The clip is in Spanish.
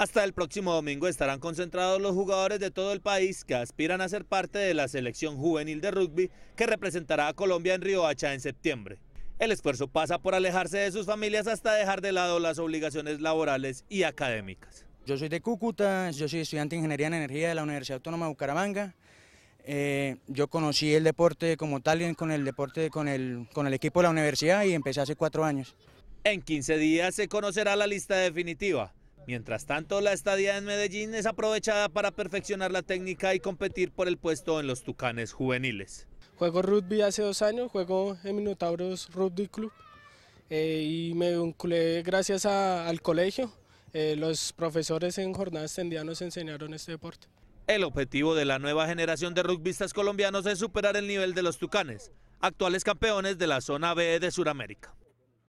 Hasta el próximo domingo estarán concentrados los jugadores de todo el país que aspiran a ser parte de la selección juvenil de rugby que representará a Colombia en Riohacha en septiembre. El esfuerzo pasa por alejarse de sus familias hasta dejar de lado las obligaciones laborales y académicas. Yo soy de Cúcuta, yo soy estudiante de Ingeniería en Energía de la Universidad Autónoma de Bucaramanga. Eh, yo conocí el deporte como tal con el deporte con el equipo de la universidad y empecé hace cuatro años. En 15 días se conocerá la lista definitiva. Mientras tanto, la estadía en Medellín es aprovechada para perfeccionar la técnica y competir por el puesto en los Tucanes juveniles. Juego rugby hace dos años, juego en Minotauros Rugby Club eh, y me vinculé gracias al colegio. Eh, los profesores en jornadas tendidas nos enseñaron este deporte. El objetivo de la nueva generación de rugbistas colombianos es superar el nivel de los Tucanes, actuales campeones de la zona B de Sudamérica.